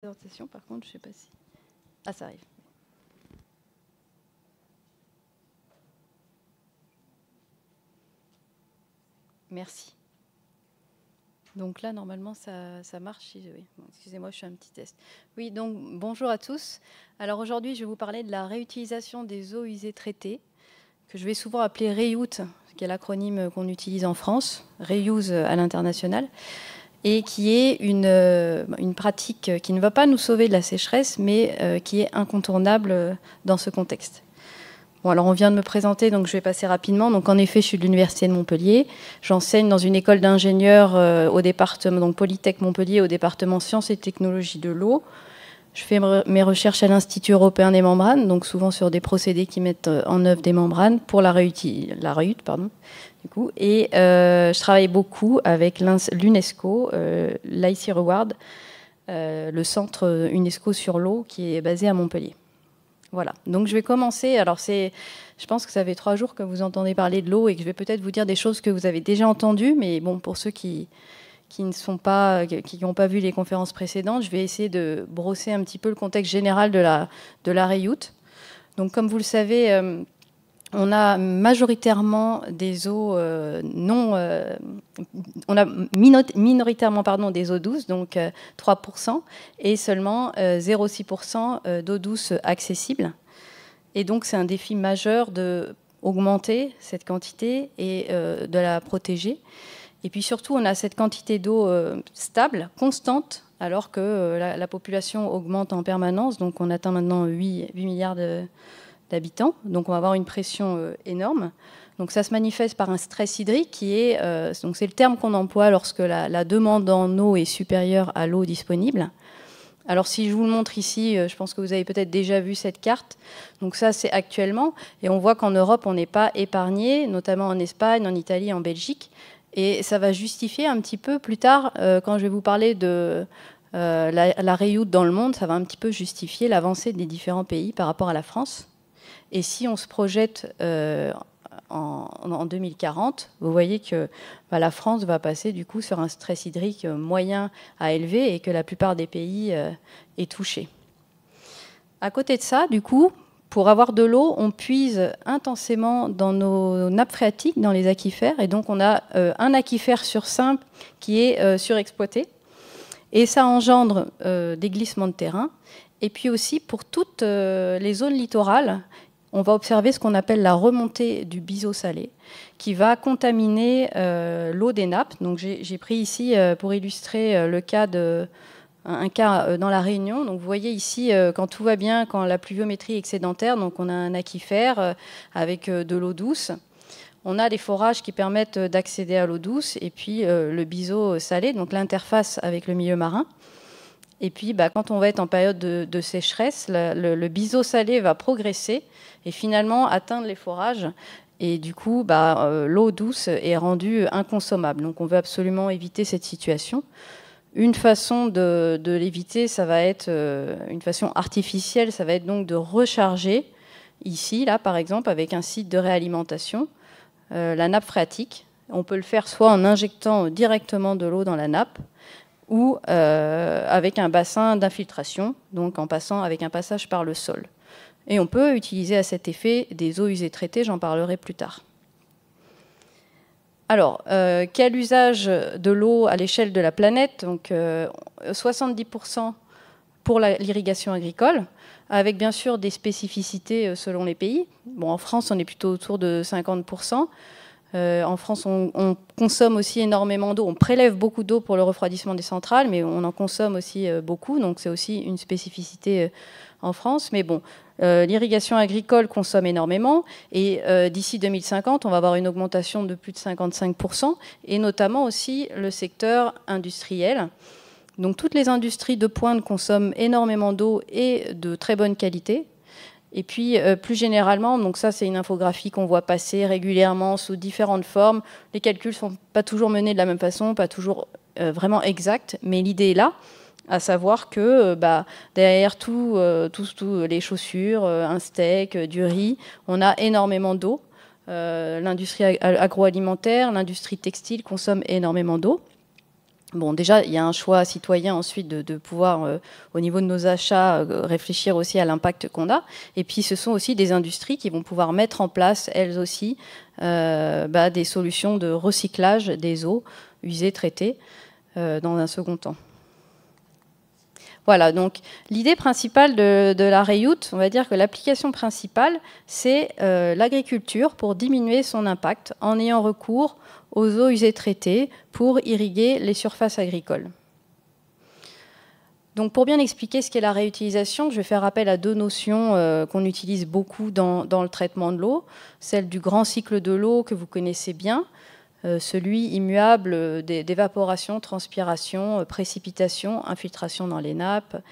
présentation, par contre, je ne sais pas si. Ah, ça arrive. Merci. Donc là, normalement, ça, marche. Excusez-moi, je fais un petit test. Oui, donc bonjour à tous. Alors aujourd'hui, je vais vous parler de la réutilisation des eaux usées traitées, que je vais souvent appeler REUT, qui est l'acronyme qu'on utilise en France, Reuse à l'international et qui est euh, une, pratique qui ne va pas nous sauver de la sécheresse, mais euh, qui est incontournable euh, dans ce contexte. on vient de me présenter, donc je vais passer rapidement. Donc en effet, je suis de l'Université de Montpellier. J'enseigne dans une école d'ingénieurs au département, donc Polytech Montpellier, au département sciences et technologies de l'eau. Je fais mes recherches à l'Institut européen des membranes, donc souvent sur des procédés qui mettent en œuvre des membranes pour la, réutilisation. la pardon, du coup, et euh, je travaille beaucoup avec l'UNESCO, euh, l'IC Reward, euh, le centre euh, UNESCO sur l'eau qui est basé à Montpellier. Voilà. Donc je vais commencer. Alors c'est, je pense que ça fait trois jours que vous entendez parler de l'eau et que je vais peut-être vous dire des choses que vous avez déjà entendues, mais bon, pour ceux qui qui ne sont pas, qui n'ont pas vu les conférences précédentes, je vais essayer de brosser un petit peu le contexte général de la de la Donc comme vous le savez on a majoritairement des eaux euh, non, euh, on a minoritairement pardon des eaux douces, donc 3%, euh, et seulement 0,6% d'eau douce accessible. Et donc c'est un défi majeur de augmenter cette quantité et de la protéger. Et puis surtout, on a cette quantité d'eau stable, constante, alors que la, population augmente en permanence. Donc on atteint maintenant 8, 8 milliards de d'habitants, donc on va avoir une pression euh, énorme. Donc ça se manifeste par un stress hydrique qui est, euh, donc c'est le terme qu'on emploie lorsque la, demande en eau est supérieure à l'eau disponible. Alors si je vous le montre ici, euh, je pense que vous avez peut-être déjà vu cette carte. Donc ça c'est actuellement, et on voit qu'en Europe on n'est pas épargné, notamment en Espagne, en Italie, en Belgique. Et ça va justifier un petit peu plus tard, quand je vais vous parler de la, la dans le monde, ça va un petit peu justifier l'avancée des différents pays par rapport à la France. Et si on se projette euh, en, 2040, vous voyez que bah, la France va passer du coup sur un stress hydrique moyen à élevé et que la plupart des pays euh, est touché. À côté de ça, du coup, pour avoir de l'eau, on puise intensément dans nos nappes phréatiques, dans les aquifères, et donc on a euh, un aquifère sur simple qui est surexploité. Et ça engendre des glissements de terrain. Et puis aussi, pour toutes les zones littorales, on va observer ce qu'on appelle la remontée du biseau salé, qui va contaminer euh, l'eau des nappes. Donc j'ai pris ici euh, pour illustrer euh, le cas un cas dans la Réunion. Donc vous voyez ici, quand tout va bien, quand la pluviométrie est excédentaire, donc on a un aquifère avec de l'eau douce. On a des forages qui permettent d'accéder à l'eau douce et puis le biseau salé, donc l'interface avec le milieu marin. Et puis, bah, quand on va être en période de, sécheresse, le, biseau salé va progresser et finalement atteindre les forages. Et du coup, bah, euh, l'eau douce est rendue inconsommable. Donc, on veut absolument éviter cette situation. Une façon de, l'éviter, ça va être euh, une façon artificielle, ça va être donc de recharger ici, là, par exemple, avec un site de réalimentation, euh, la nappe phréatique. On peut le faire soit en injectant directement de l'eau dans la nappe, ou euh, avec un bassin d'infiltration, donc en passant avec un passage par le sol. Et on peut utiliser à cet effet des eaux usées traitées, j'en parlerai plus tard. Alors, euh, quel usage de l'eau à l'échelle de la planète Donc, 70% euh, pour l'irrigation agricole, avec bien sûr des spécificités selon les pays. Bon, en France, on est plutôt autour de 50%. Euh, en France, on, consomme aussi énormément d'eau. On prélève beaucoup d'eau pour le refroidissement des centrales, mais on en consomme aussi euh, beaucoup. Donc c'est aussi une spécificité euh, en France. Mais bon, l'irrigation agricole consomme énormément. Et d'ici 2050, on va avoir une augmentation de plus de 55%, et notamment aussi le secteur industriel. Donc toutes les industries de pointe consomment énormément d'eau et de très bonne qualité. Et puis, euh, plus généralement, donc ça, c'est une infographie qu'on voit passer régulièrement sous différentes formes. Les calculs ne sont pas toujours menés de la même façon, pas toujours euh, vraiment exacts, mais l'idée est là, à savoir que euh, bah, derrière tout, les chaussures, un steak, du riz, on a énormément d'eau. l'industrie agroalimentaire, l'industrie textile consomme énormément d'eau. Bon, déjà, il y a un choix citoyen ensuite de, pouvoir, euh, au niveau de nos achats, euh, réfléchir aussi à l'impact qu'on a. Et puis, ce sont aussi des industries qui vont pouvoir mettre en place, elles aussi, euh, bah, des solutions de recyclage des eaux usées, traitées, dans un second temps. Voilà, donc l'idée principale de, la REUT, on va dire que l'application principale, c'est l'agriculture pour diminuer son impact en ayant recours aux eaux usées traitées pour irriguer les surfaces agricoles. Donc pour bien expliquer ce qu'est la réutilisation, je vais faire appel à deux notions euh, qu'on utilise beaucoup dans, le traitement de l'eau. Celle du grand cycle de l'eau que vous connaissez bien, euh, celui immuable euh, d'évaporation, transpiration, précipitation, infiltration dans les nappes.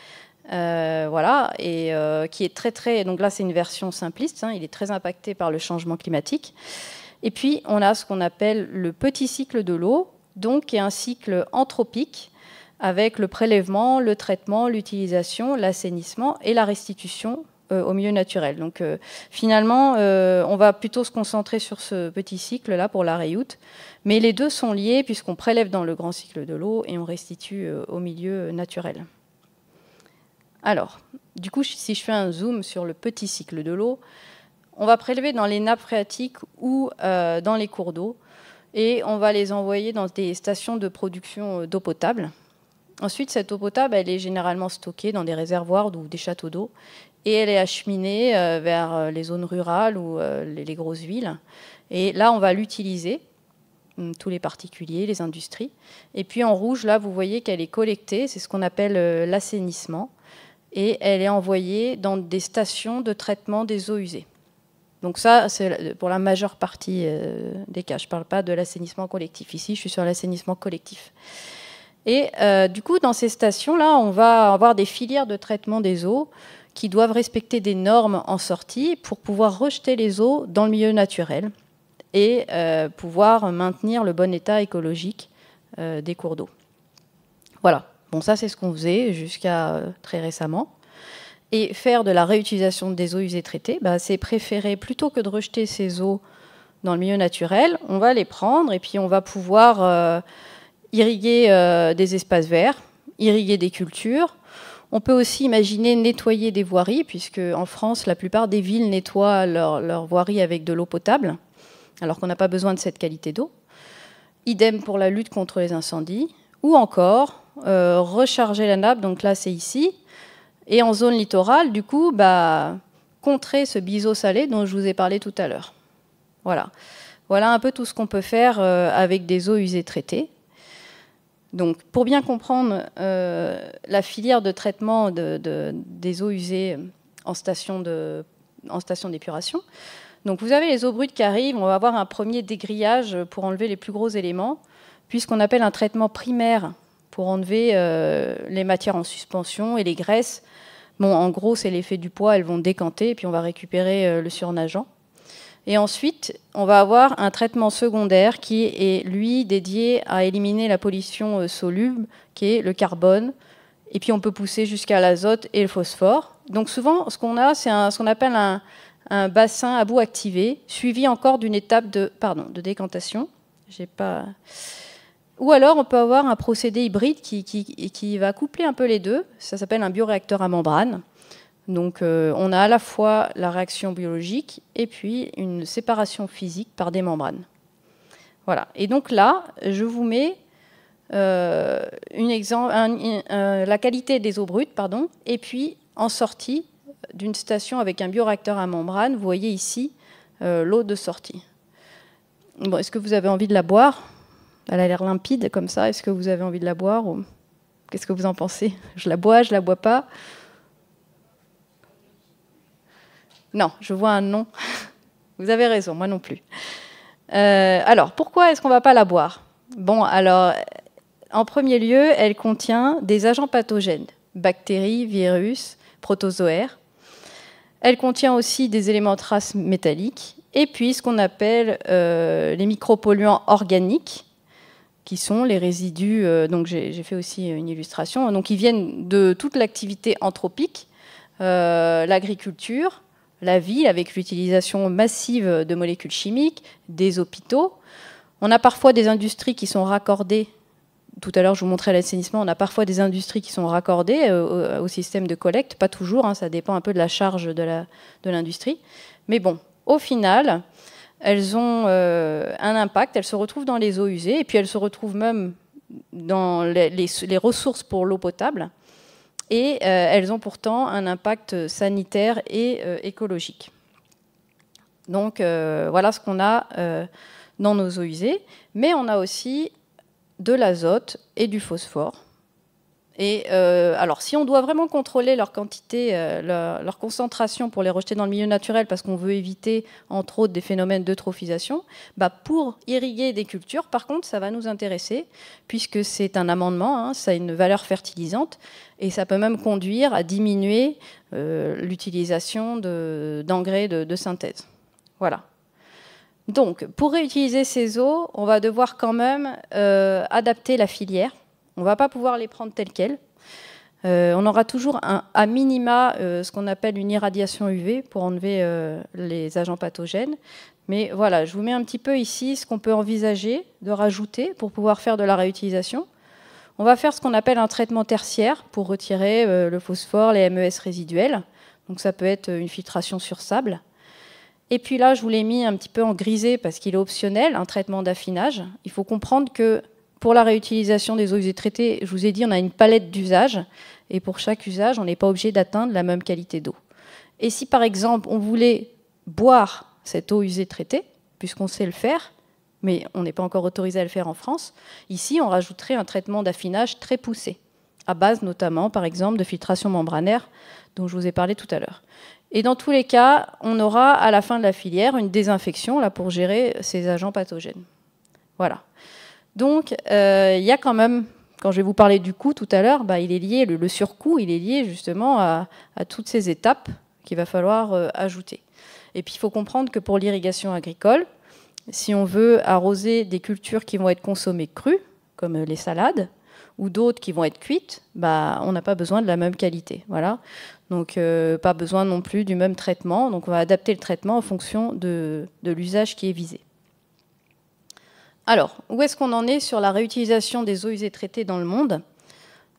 voilà, et qui est très très. Donc là, c'est une version simpliste, hein, il est très impacté par le changement climatique. Et puis, on a ce qu'on appelle le petit cycle de l'eau, donc qui est un cycle anthropique avec le prélèvement, le traitement, l'utilisation, l'assainissement et la restitution euh, au milieu naturel. Donc euh, finalement, euh, on va plutôt se concentrer sur ce petit cycle-là pour la mais les deux sont liés puisqu'on prélève dans le grand cycle de l'eau et on restitue au milieu naturel. Alors, du coup, si je fais un zoom sur le petit cycle de l'eau, on va prélever dans les nappes phréatiques ou euh, dans les cours d'eau et on va les envoyer dans des stations de production euh, d'eau potable. Ensuite, cette eau potable, elle est généralement stockée dans des réservoirs ou des châteaux d'eau et elle est acheminée euh, vers les zones rurales ou les grosses villes. Et là, on va l'utiliser hum, tous les particuliers, les industries. Et puis en rouge, là, vous voyez qu'elle est collectée, c'est ce qu'on appelle l'assainissement, et elle est envoyée dans des stations de traitement des eaux usées. Donc ça, c'est pour la majeure partie euh, des cas. Je ne parle pas de l'assainissement collectif. Ici, je suis sur l'assainissement collectif. Et euh, du coup, dans ces stations-là, on va avoir des filières de traitement des eaux qui doivent respecter des normes en sortie pour pouvoir rejeter les eaux dans le milieu naturel et euh, pouvoir maintenir le bon état écologique des cours d'eau. Voilà. Bon, ça, c'est ce qu'on faisait jusqu'à très récemment. Et faire de la réutilisation des eaux usées traitées, bah, c'est préférer, plutôt que de rejeter ces eaux dans le milieu naturel, on va les prendre et puis on va pouvoir euh, irriguer euh, des espaces verts, irriguer des cultures. On peut aussi imaginer nettoyer des voiries, puisque en France, la plupart des villes nettoient leurs voiries avec de l'eau potable, alors qu'on n'a pas besoin de cette qualité d'eau. Idem pour la lutte contre les incendies. Ou encore, euh, recharger la nappe, donc là c'est ici, et en zone littorale, du coup, bah, contrer ce biseau salé dont je vous ai parlé tout à l'heure. Voilà. Voilà un peu tout ce qu'on peut faire euh, avec des eaux usées traitées. Donc, pour bien comprendre euh, la filière de traitement des eaux usées en station, d'épuration, donc vous avez les eaux brutes qui arrivent, on va avoir un premier dégrillage pour enlever les plus gros éléments, puisqu'on appelle un traitement primaire pour enlever euh, les matières en suspension et les graisses. Bon, en gros, c'est l'effet du poids, elles vont décanter et puis on va récupérer euh, le surnageant. Et ensuite, on va avoir un traitement secondaire qui est, lui, dédié à éliminer la pollution euh, soluble, qui est le carbone. Et puis, on peut pousser jusqu'à l'azote et le phosphore. Donc, souvent, ce qu'on a, c'est ce qu'on appelle un, bassin à bout activé, suivi encore d'une étape de, pardon, de décantation. J'ai pas. Ou alors, on peut avoir un procédé hybride qui, va coupler un peu les deux. Ça s'appelle un bioréacteur à membrane. Donc, euh, on a à la fois la réaction biologique et puis une séparation physique par des membranes. Voilà. Et donc là, je vous mets euh, une exemple, euh, la qualité des eaux brutes, pardon, et puis en sortie d'une station avec un bioréacteur à membrane, vous voyez ici l'eau de sortie. Est-ce que vous avez envie de la boire elle a l'air limpide comme ça. Est-ce que vous avez envie de la boire ou... Qu'est-ce que vous en pensez Je la bois, je la bois pas Non, je vois un non. Vous avez raison, moi non plus. Euh, alors, pourquoi est-ce qu'on ne va pas la boire Bon, alors, en premier lieu, elle contient des agents pathogènes, bactéries, virus, protozoaires. Elle contient aussi des éléments traces métalliques et puis ce qu'on appelle euh, les micropolluants organiques, qui sont les résidus. Euh, donc j'ai fait aussi une illustration. Hein. Donc ils viennent de toute l'activité anthropique, euh, l'agriculture, la ville avec l'utilisation massive de molécules chimiques, des hôpitaux. On a parfois des industries qui sont raccordées. Tout à l'heure, je vous montrais l'assainissement. On a parfois des industries qui sont raccordées euh, au, système de collecte. Pas toujours, hein, ça dépend un peu de la charge de l'industrie. De Mais bon, au final, elles ont euh, un impact, elles se retrouvent dans les eaux usées, et puis elles se retrouvent même dans les, ressources pour l'eau potable, et euh, elles ont pourtant un impact sanitaire et euh, écologique. Donc voilà ce qu'on a dans nos eaux usées, mais on a aussi de l'azote et du phosphore et euh, alors, si on doit vraiment contrôler leur quantité, euh, leur, concentration pour les rejeter dans le milieu naturel, parce qu'on veut éviter, entre autres, des phénomènes d'eutrophisation, bah pour irriguer des cultures, par contre, ça va nous intéresser, puisque c'est un amendement, hein, ça a une valeur fertilisante, et ça peut même conduire à diminuer euh, l'utilisation d'engrais de, de synthèse. Voilà. Donc, pour réutiliser ces eaux, on va devoir quand même adapter la filière on ne va pas pouvoir les prendre telles quelles. Euh, on aura toujours à minima euh, ce qu'on appelle une irradiation UV pour enlever euh, les agents pathogènes. Mais voilà, je vous mets un petit peu ici ce qu'on peut envisager de rajouter pour pouvoir faire de la réutilisation. On va faire ce qu'on appelle un traitement tertiaire pour retirer le phosphore, les MES résiduels. Donc ça peut être une filtration sur sable. Et puis là, je vous l'ai mis un petit peu en grisé parce qu'il est optionnel, un traitement d'affinage. Il faut comprendre que pour la réutilisation des eaux usées traitées, je vous ai dit, on a une palette d'usages. Et pour chaque usage, on n'est pas obligé d'atteindre la même qualité d'eau. Et si, par exemple, on voulait boire cette eau usée traitée, puisqu'on sait le faire, mais on n'est pas encore autorisé à le faire en France, ici, on rajouterait un traitement d'affinage très poussé, à base notamment, par exemple, de filtration membranaire, dont je vous ai parlé tout à l'heure. Et dans tous les cas, on aura à la fin de la filière une désinfection là, pour gérer ces agents pathogènes. Voilà. Donc, euh, il y a quand même quand je vais vous parler du coût tout à l'heure, bah, il est lié, le, surcoût, il est lié justement à, toutes ces étapes qu'il va falloir euh, ajouter. Et puis il faut comprendre que pour l'irrigation agricole, si on veut arroser des cultures qui vont être consommées crues, comme euh, les salades, ou d'autres qui vont être cuites, bah, on n'a pas besoin de la même qualité. Voilà. Donc pas besoin non plus du même traitement. Donc on va adapter le traitement en fonction de l'usage qui est visé. Alors, où est-ce qu'on en est sur la réutilisation des eaux usées traitées dans le monde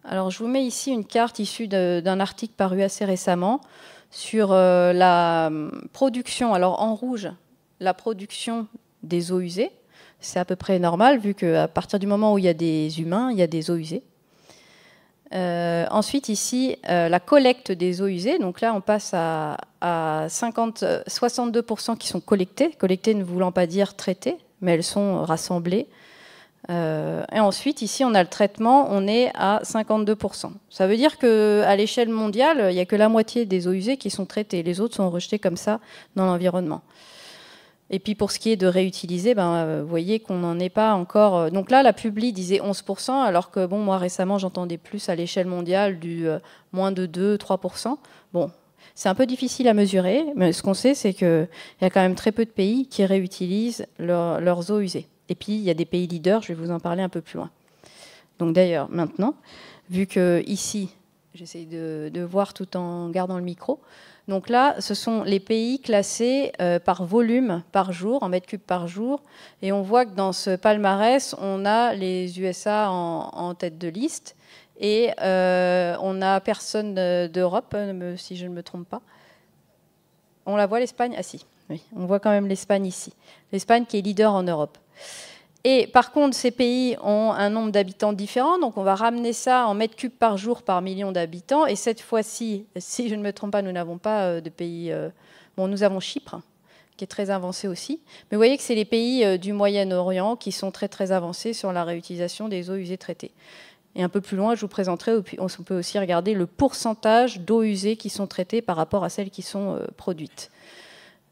Alors, je vous mets ici une carte issue d'un article paru assez récemment sur euh, la production. Alors, en rouge, la production des eaux usées. C'est à peu près normal, vu qu'à partir du moment où il y a des humains, il y a des eaux usées. Euh, ensuite, ici, euh, la collecte des eaux usées. Donc là, on passe à, 62% qui sont collectées. Collectées ne voulant pas dire traitées, mais elles sont rassemblées. Euh, et ensuite, ici, on a le traitement, on est à 52%. Ça veut dire qu'à l'échelle mondiale, il n'y a que la moitié des eaux usées qui sont traitées. Les autres sont rejetées comme ça dans l'environnement. Et puis pour ce qui est de réutiliser, ben, euh, vous voyez qu'on n'en est pas encore. Euh, donc là, la publi disait 11%, alors que bon, moi récemment, j'entendais plus à l'échelle mondiale du moins de 2-3%. Bon, c'est un peu difficile à mesurer, mais ce qu'on sait, c'est qu'il y a quand même très peu de pays qui réutilisent leurs eaux usées. Et puis, il y a des pays leaders, je vais vous en parler un peu plus loin. Donc d'ailleurs, maintenant, vu que ici, j'essaie de, voir tout en gardant le micro, donc là, ce sont les pays classés euh, par volume par jour, en mètres cubes par jour. Et on voit que dans ce palmarès, on a les USA en tête de liste. Et euh, on n'a personne euh, d'Europe, euh, si je ne me trompe pas. On la voit l'Espagne Ah si, oui, on voit quand même l'Espagne ici. L'Espagne qui est leader en Europe. Et par contre, ces pays ont un nombre d'habitants différent, donc on va ramener ça en mètres cubes par jour par million d'habitants. Et cette fois-ci, si je ne me trompe pas, nous n'avons pas de pays. Bon, nous avons Chypre, qui est très avancé aussi. Mais vous voyez que c'est les pays du Moyen-Orient qui sont très très avancés sur la réutilisation des eaux usées traitées. Et un peu plus loin, je vous présenterai, on peut aussi regarder le pourcentage d'eau usée qui sont traitées par rapport à celles qui sont euh, produites.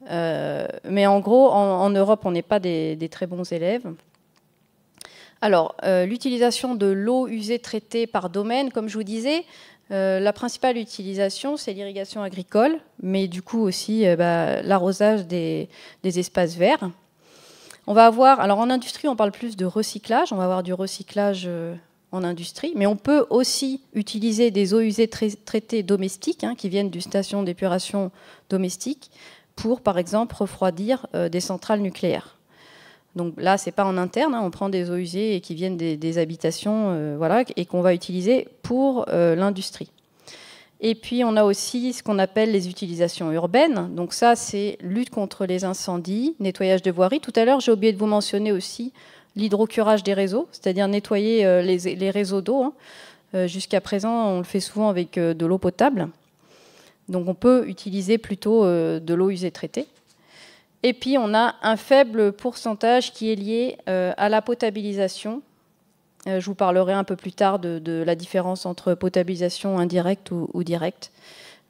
Euh, mais en gros, en, Europe, on n'est pas des, très bons élèves. Alors, euh, l'utilisation de l'eau usée traitée par domaine, comme je vous disais, la principale utilisation, c'est l'irrigation agricole, mais du coup aussi bah, l'arrosage des, des, espaces verts. On va avoir, alors en industrie, on parle plus de recyclage. On va avoir du recyclage en industrie, mais on peut aussi utiliser des eaux usées traitées domestiques, hein, qui viennent du station d'épuration domestique, pour, par exemple, refroidir euh, des centrales nucléaires. Donc là, n'est pas en interne, hein, on prend des eaux usées qui viennent des, habitations, euh, voilà, et qu'on va utiliser pour euh, l'industrie. Et puis on a aussi ce qu'on appelle les utilisations urbaines. Donc ça, c'est lutte contre les incendies, nettoyage de voiries. Tout à l'heure, j'ai oublié de vous mentionner aussi l'hydrocurage des réseaux, c'est-à-dire nettoyer euh, les, réseaux d'eau. Hein. Euh, jusqu'à présent, on le fait souvent avec euh, de l'eau potable. Donc on peut utiliser plutôt de l'eau usée traitée. Et puis on a un faible pourcentage qui est lié à la potabilisation. je vous parlerai un peu plus tard de, la différence entre potabilisation indirecte ou, ou directe.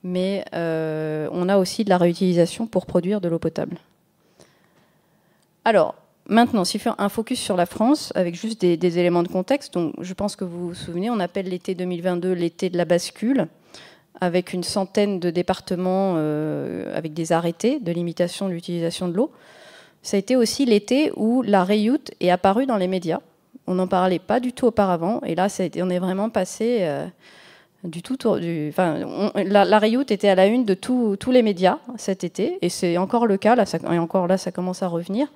Mais on a aussi de la réutilisation pour produire de l'eau potable. Alors, Maintenant, si faire un focus sur la France, avec juste des, éléments de contexte, donc je pense que vous vous souvenez, on appelle l'été 2022 l'été de la bascule, avec une centaine de départements euh, avec des arrêtés de limitation de l'utilisation de l'eau. Ça a été aussi l'été où la réout est apparue dans les médias. On n'en parlait pas du tout auparavant, et là, on est vraiment passé euh, du tout. Du, la, la était à la une de tous les médias cet été, et c'est encore le cas. Là, et encore là, ça commence à revenir.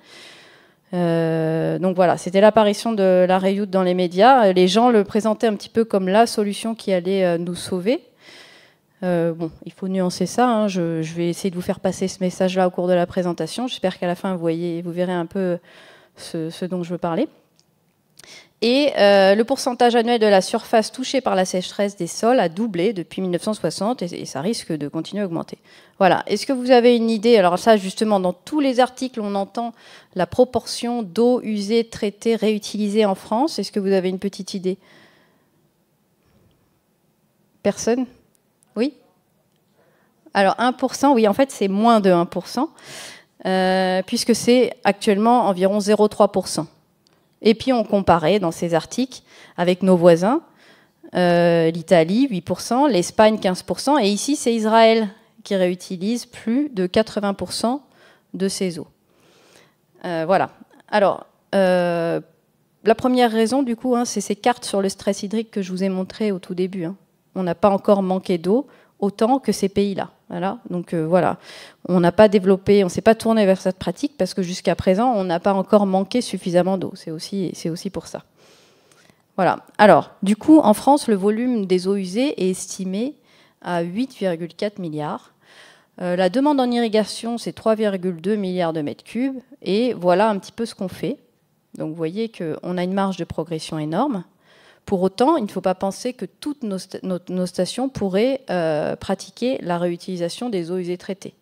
Euh, donc voilà, c'était l'apparition de la rayoute dans les médias. Euh, les gens le présentaient un petit peu comme la solution qui allait euh, nous sauver. bon, il faut nuancer ça. Hein. Je, vais essayer de vous faire passer ce message-là au cours de la présentation. J'espère qu'à la fin, vous, voyez, vous verrez un peu ce dont je veux parler. Et euh, le pourcentage annuel de la surface touchée par la sécheresse des sols a doublé depuis 1960 et, ça risque de continuer à augmenter. Voilà. Est-ce que vous avez une idée Alors ça, justement, dans tous les articles, on entend la proportion d'eau usée, traitée, réutilisée en France. Est-ce que vous avez une petite idée Personne Oui Alors 1%, oui, en fait, c'est moins de 1%, euh, puisque c'est actuellement environ 0,3%. Et puis on comparait dans ces articles avec nos voisins, euh, l'Italie 8%, l'Espagne 15%, et ici c'est Israël qui réutilise plus de 80% de ses eaux. Euh, voilà. Alors, euh, la première raison, du coup, hein, c'est ces cartes sur le stress hydrique que je vous ai montrées au tout début. Hein. On n'a pas encore manqué d'eau autant que ces pays-là. Donc euh, voilà, on n'a pas développé, on s'est pas tourné vers cette pratique parce que jusqu'à présent, on n'a pas encore manqué suffisamment d'eau. C'est aussi, pour ça. Voilà. Alors, du coup, en France, le volume des eaux usées est estimé à 8,4 milliards. Euh, la demande en irrigation, c'est 3,2 milliards de mètres cubes. Et voilà un petit peu ce qu'on fait. Donc vous voyez qu'on a une marge de progression énorme. Pour autant, il ne faut pas penser que toutes nos, stations pourraient euh, pratiquer la réutilisation des eaux usées traitées.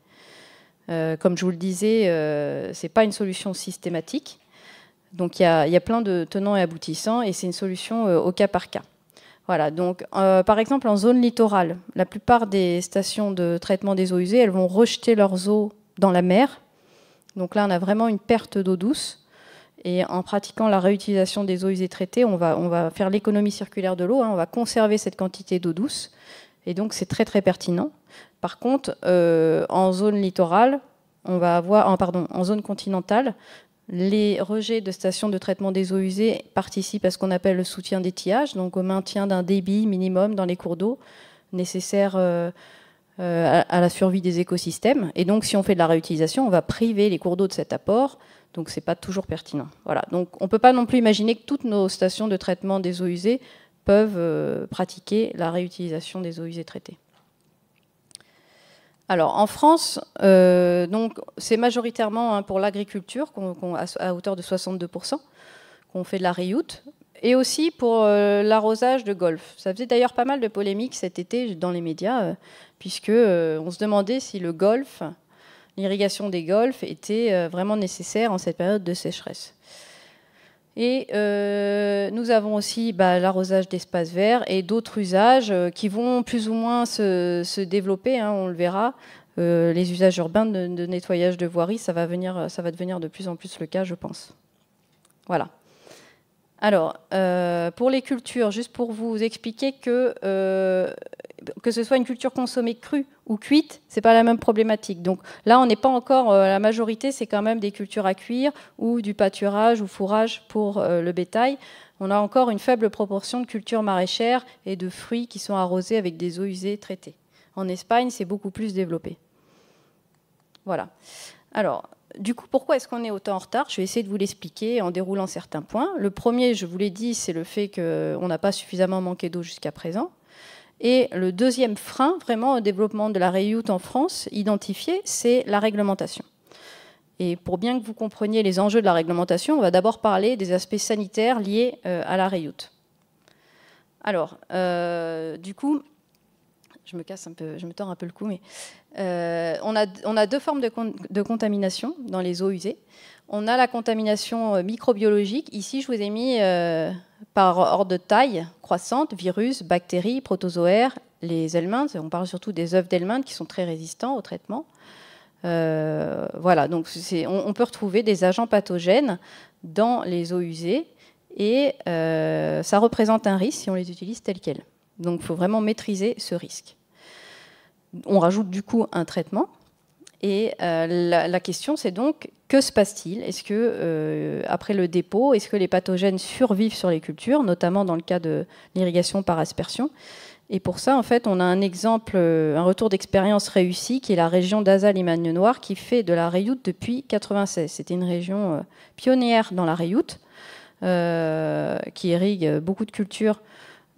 Euh, comme je vous le disais, euh, ce n'est pas une solution systématique. Donc il y, a plein de tenants et aboutissants et c'est une solution au cas par cas. Voilà, donc par exemple en zone littorale, la plupart des stations de traitement des eaux usées, elles vont rejeter leurs eaux dans la mer. Donc là, on a vraiment une perte d'eau douce. Et en pratiquant la réutilisation des eaux usées traitées, on va, faire l'économie circulaire de l'eau, hein. on va conserver cette quantité d'eau douce. Et donc c'est très très pertinent. Par contre, euh, en zone littorale, on va avoir, pardon, en zone continentale, les rejets de stations de traitement des eaux usées participent à ce qu'on appelle le soutien d'étiage, donc au maintien d'un débit minimum dans les cours d'eau nécessaire euh, euh, à la survie des écosystèmes. Et donc si on fait de la réutilisation, on va priver les cours d'eau de cet apport donc ce n'est pas toujours pertinent. Voilà. Donc on ne peut pas non plus imaginer que toutes nos stations de traitement des eaux usées peuvent euh, pratiquer la réutilisation des eaux usées traitées. Alors en France, euh, c'est majoritairement hein, pour l'agriculture à hauteur de 62% qu'on fait de la réout, et aussi pour euh, l'arrosage de golf. Ça faisait d'ailleurs pas mal de polémiques cet été dans les médias, puisqu'on on se demandait si le golf l'irrigation des golfs était euh, vraiment nécessaire en cette période de sécheresse. Et euh, nous avons aussi bah, l'arrosage d'espaces verts et d'autres usages euh, qui vont plus ou moins se, développer, hein, on le verra. les usages urbains de, nettoyage de voiries, ça va devenir de plus en plus le cas, je pense. Voilà. Alors, euh, pour les cultures, juste pour vous expliquer que euh, que ce soit une culture consommée crue ou cuite, c'est pas la même problématique. Donc là, on n'est pas encore euh, la majorité, c'est quand même des cultures à cuire ou du pâturage ou fourrage pour le bétail. On a encore une faible proportion de cultures maraîchères et de fruits qui sont arrosés avec des eaux usées traitées. En Espagne, c'est beaucoup plus développé. Voilà. Alors, du coup, pourquoi est-ce qu'on est autant en retard Je vais essayer de vous l'expliquer en déroulant certains points. Le premier, je vous l'ai dit, c'est le fait qu'on n'a pas suffisamment manqué d'eau jusqu'à présent. Et le deuxième frein, vraiment, au développement de la réute en France, identifié, c'est la réglementation. Et pour bien que vous compreniez les enjeux de la réglementation, on va d'abord parler des aspects sanitaires liés euh, à la réute. Alors, euh, du coup, je me casse un peu, je me tords un peu le cou, mais euh, on, a, deux formes de, contamination dans les eaux usées. On a la contamination euh, microbiologique. Ici, je vous ai mis euh, par ordre de taille croissante, virus, bactéries, protozoaires, les helminthes. On parle surtout des œufs d'helminthes qui sont très résistants au traitement. voilà, donc on, on, peut retrouver des agents pathogènes dans les eaux usées et ça représente un risque si on les utilise tels quels. Donc il faut vraiment maîtriser ce risque on rajoute du coup un traitement. Et euh, la, question, c'est donc que se passe-t-il Est-ce que euh, après le dépôt, est-ce que les pathogènes survivent sur les cultures, notamment dans le cas de l'irrigation par aspersion Et pour ça, en fait, on a un exemple, euh, un retour d'expérience réussi, qui est la région dazal noir Noire, qui fait de la Rayoute depuis 96. C'était une région pionnière dans la Rayoute, qui irrigue beaucoup de cultures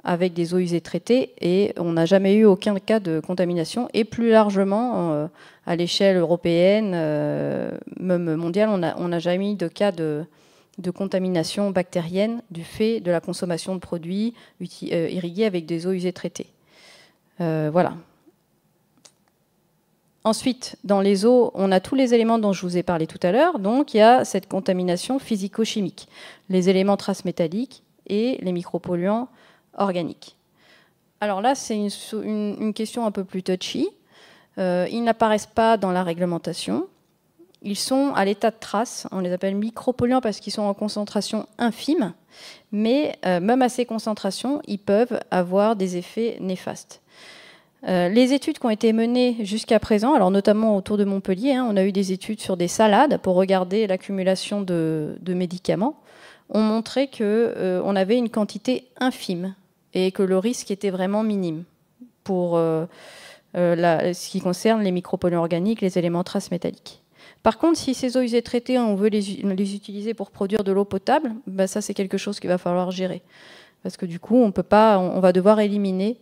avec des eaux usées traitées et on n'a jamais eu aucun cas de contamination. Et plus largement, euh, à l'échelle européenne, euh, même mondiale, on n'a jamais eu de cas de, contamination bactérienne du fait de la consommation de produits euh, irrigués avec des eaux usées traitées. voilà. Ensuite, dans les eaux, on a tous les éléments dont je vous ai parlé tout à l'heure. Donc, il y a cette contamination physico-chimique, les éléments traces métalliques et les micropolluants organique. Alors là, c'est une, question un peu plus touchy. Euh, ils n'apparaissent pas dans la réglementation. Ils sont à l'état de trace. On les appelle micropolluants parce qu'ils sont en concentration infime. Mais euh, même à ces concentrations, ils peuvent avoir des effets néfastes. Euh, les études qui ont été menées jusqu'à présent, alors notamment autour de Montpellier, hein, on a eu des études sur des salades pour regarder l'accumulation de, médicaments, ont montré qu'on avait une quantité infime et que le risque était vraiment minime pour euh, euh, ce qui concerne les micropolluants organiques, les éléments traces métalliques. Par contre, si ces eaux usées traitées, on veut les, utiliser pour produire de l'eau potable, bah, ça c'est quelque chose qu'il va falloir gérer. Parce que du coup, on, peut pas, on, va devoir éliminer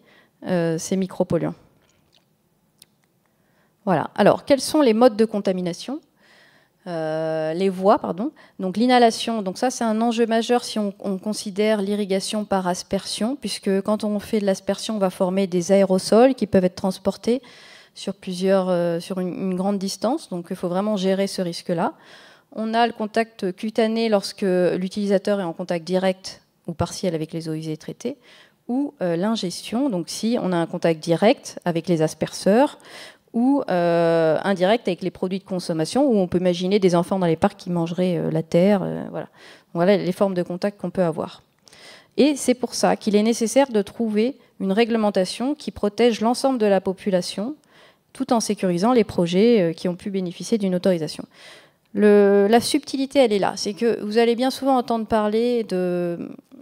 euh, ces micropolluants. Voilà. Alors, quels sont les modes de contamination euh, les voies, pardon. Donc l'inhalation, donc ça c'est un enjeu majeur si on, considère l'irrigation par aspersion, puisque quand on fait de l'aspersion, on va former des aérosols qui peuvent être transportés sur plusieurs, euh, sur une, grande distance. Donc il faut vraiment gérer ce risque-là. On a le contact cutané lorsque l'utilisateur est en contact direct ou partiel avec les eaux usées traitées, ou euh, l'ingestion. Donc si on a un contact direct avec les asperseurs, ou euh, indirect avec les produits de consommation, où on peut imaginer des enfants dans les parcs qui mangeraient euh, la terre. Euh, voilà. les formes de contact qu'on peut avoir. Et c'est pour ça qu'il est nécessaire de trouver une réglementation qui protège l'ensemble de la population, tout en sécurisant les projets qui ont pu bénéficier d'une autorisation. la subtilité, elle est là. C'est que vous allez bien souvent entendre parler de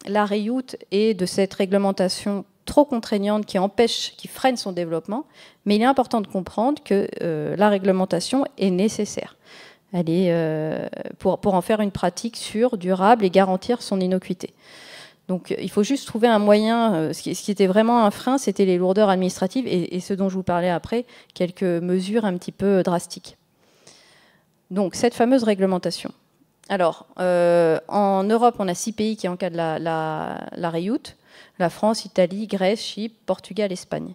la REUT et de cette réglementation trop contraignante qui empêche, qui freine son développement, mais il est important de comprendre que euh, la réglementation est nécessaire. Euh, pour, en faire une pratique sûre, durable et garantir son innocuité. Donc euh, il faut juste trouver un moyen. Ce qui, était vraiment un frein, c'était les lourdeurs administratives et, ce dont je vous parlais après, quelques mesures un petit peu drastiques. Donc cette fameuse réglementation. Alors, en Europe, on a six pays qui encadrent la, la, la France, Italie, Grèce, Chypre, Portugal, Espagne.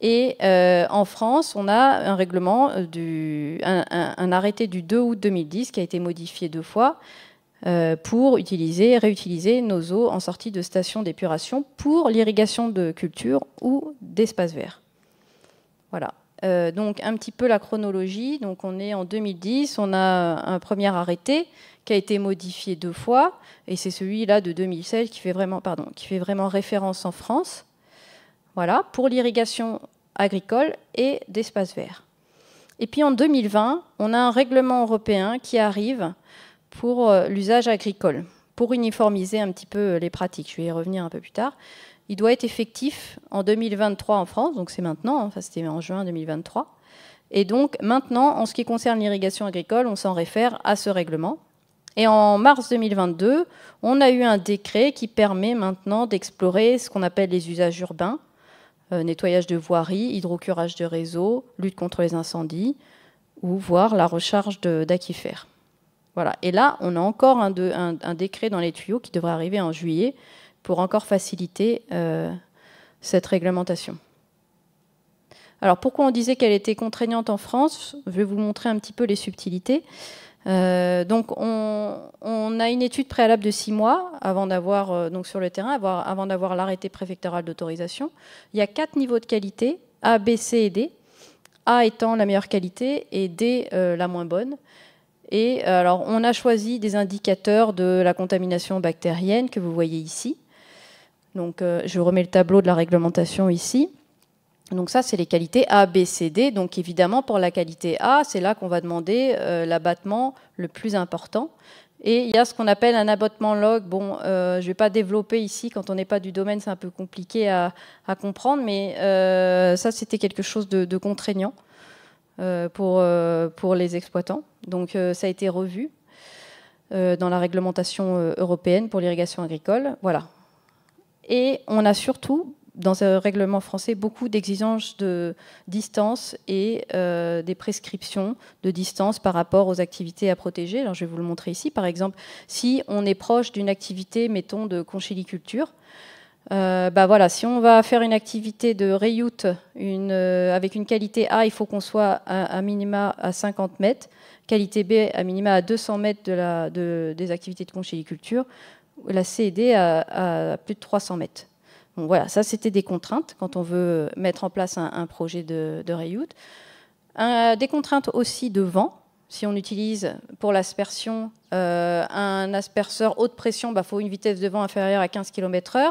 Et euh, en France, on a un règlement, euh, du, un, arrêté du 2 août 2010 qui a été modifié deux fois euh, pour utiliser, réutiliser nos eaux en sortie de stations d'épuration pour l'irrigation de cultures ou d'espaces verts. Voilà. donc un petit peu la chronologie. Donc on est en 2010, on a un premier arrêté qui a été modifié deux fois, et c'est celui-là de 2016 qui fait vraiment, pardon, qui fait vraiment référence en France, voilà, pour l'irrigation agricole et d'espace verts. Et puis en 2020, on a un règlement européen qui arrive pour euh, l'usage agricole, pour uniformiser un petit peu euh, les pratiques. Je vais y revenir un peu plus tard. Il doit être effectif en 2023 en France, donc c'est maintenant, enfin c'était en juin 2023. Et donc maintenant, en ce qui concerne l'irrigation agricole, on s'en réfère à ce règlement, et en mars 2022, on a eu un décret qui permet maintenant d'explorer ce qu'on appelle les usages urbains, euh, nettoyage de voiries, hydrocurage de réseaux, lutte contre les incendies, ou voire la recharge d'aquifères. Voilà. Et là, on a encore un, décret dans les tuyaux qui devrait arriver en juillet pour encore faciliter euh, cette réglementation. Alors pourquoi on disait qu'elle était contraignante en France Je vais vous montrer un petit peu les subtilités. Euh, donc on, a une étude préalable de six mois avant d'avoir euh, donc sur le terrain, avant d'avoir l'arrêté préfectoral d'autorisation. Il y a quatre niveaux de qualité A, B, C et D. A étant la meilleure qualité et D euh, la moins bonne. Et alors on a choisi des indicateurs de la contamination bactérienne que vous voyez ici. Donc je remets le tableau de la réglementation ici. Donc ça, c'est les qualités A, B, C, D. Donc évidemment, pour la qualité A, c'est là qu'on va demander euh, l'abattement le plus important. Et il y a ce qu'on appelle un abattement log. Bon, euh, je ne vais pas développer ici, quand on n'est pas du domaine, c'est un peu compliqué à, comprendre, mais euh, ça, c'était quelque chose de, contraignant pour, pour les exploitants. Donc ça a été revu dans la réglementation européenne pour l'irrigation agricole. Voilà. Et on a surtout dans un règlement français beaucoup d'exigences de distance et euh, des prescriptions de distance par rapport aux activités à protéger. Alors, je vais vous le montrer ici. Par exemple, si on est proche d'une activité, mettons, de conchiliculture, euh, bah voilà, si on va faire une activité de reyout une, euh, avec une qualité A, il faut qu'on soit à, minima à 50 mètres, qualité B à minima à 200 mètres de des activités de conchiliculture, la C et D à plus de 300 mètres voilà, ça c'était des contraintes quand on veut mettre en place un, projet de, rayout. des contraintes aussi de vent. Si on utilise pour l'aspersion euh, un asperseur haute pression, il bah, faut une vitesse de vent inférieure à 15 km/h.